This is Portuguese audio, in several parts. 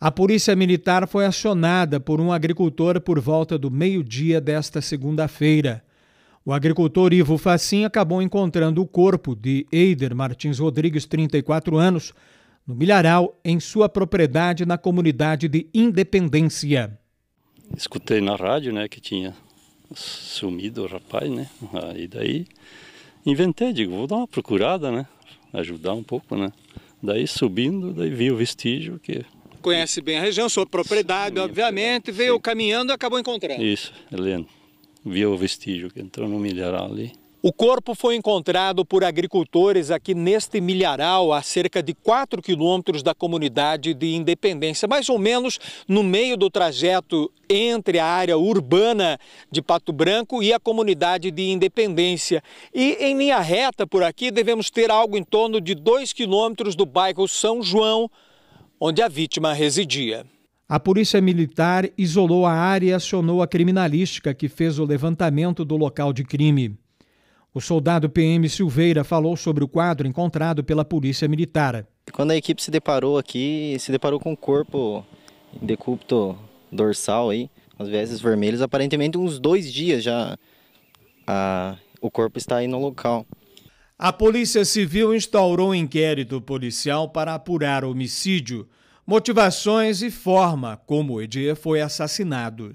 A polícia militar foi acionada por um agricultor por volta do meio-dia desta segunda-feira. O agricultor Ivo Facim acabou encontrando o corpo de Eider Martins Rodrigues, 34 anos, no Milharal, em sua propriedade na comunidade de Independência. Escutei na rádio, né, que tinha sumido o rapaz, né? Aí daí inventei, digo, vou dar uma procurada, né? Ajudar um pouco, né? Daí subindo, daí vi o vestígio que conhece bem a região, sua propriedade, Sim, obviamente, veio Sim. caminhando e acabou encontrando. Isso, Helena. Viu o vestígio que entrou no milharal ali. O corpo foi encontrado por agricultores aqui neste milharal, a cerca de 4 quilômetros da comunidade de Independência, mais ou menos no meio do trajeto entre a área urbana de Pato Branco e a comunidade de Independência. E em linha reta por aqui devemos ter algo em torno de 2 quilômetros do bairro São João, onde a vítima residia. A Polícia Militar isolou a área e acionou a criminalística que fez o levantamento do local de crime. O soldado PM Silveira falou sobre o quadro encontrado pela Polícia Militar. Quando a equipe se deparou aqui, se deparou com o um corpo em decúbito dorsal, aí, as vezes vermelhas, aparentemente uns dois dias já a, o corpo está aí no local. A Polícia Civil instaurou um inquérito policial para apurar homicídio motivações e forma como Edier foi assassinado.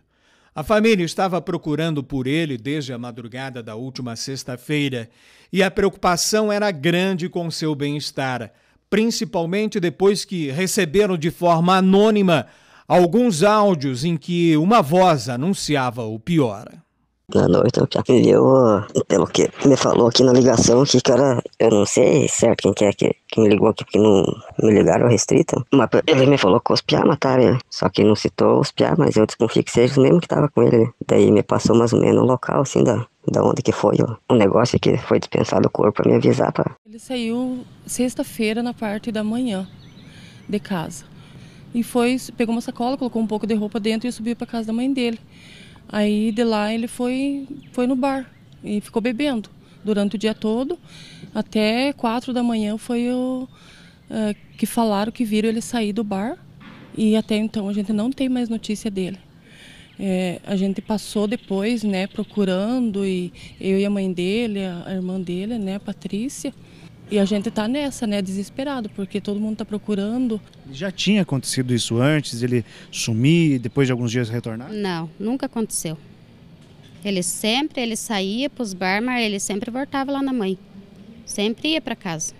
A família estava procurando por ele desde a madrugada da última sexta-feira e a preocupação era grande com seu bem-estar, principalmente depois que receberam de forma anônima alguns áudios em que uma voz anunciava o pior na noite, eu atendeu pelo que me falou aqui na ligação, que cara, eu não sei certo quem que é que, que me ligou aqui, porque não me ligaram restrita, mas ele me falou que os piá mataram ele, só que não citou os piá, mas eu desconfio que seja o mesmo que tava com ele, né? daí me passou mais ou menos o local, assim, da, da onde que foi o, o negócio que foi dispensado o corpo para me avisar. Pra... Ele saiu sexta-feira na parte da manhã de casa, e foi, pegou uma sacola, colocou um pouco de roupa dentro e subiu para casa da mãe dele. Aí de lá ele foi, foi no bar e ficou bebendo durante o dia todo. Até quatro da manhã foi o é, que falaram que viram ele sair do bar. E até então a gente não tem mais notícia dele. É, a gente passou depois, né, procurando, e eu e a mãe dele, a irmã dele, né, a Patrícia, e a gente está nessa, né, desesperado, porque todo mundo está procurando. Já tinha acontecido isso antes, ele sumir e depois de alguns dias retornar? Não, nunca aconteceu. Ele sempre, ele saía para os bar, mas ele sempre voltava lá na mãe. Sempre ia para casa.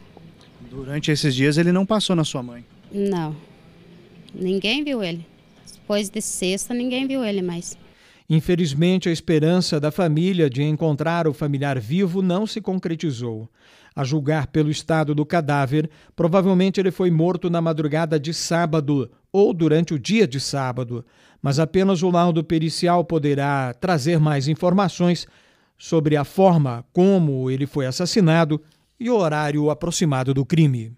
Durante esses dias ele não passou na sua mãe? Não. Ninguém viu ele. Depois de sexta, ninguém viu ele mais. Infelizmente, a esperança da família de encontrar o familiar vivo não se concretizou. A julgar pelo estado do cadáver, provavelmente ele foi morto na madrugada de sábado ou durante o dia de sábado, mas apenas o laudo pericial poderá trazer mais informações sobre a forma como ele foi assassinado e o horário aproximado do crime.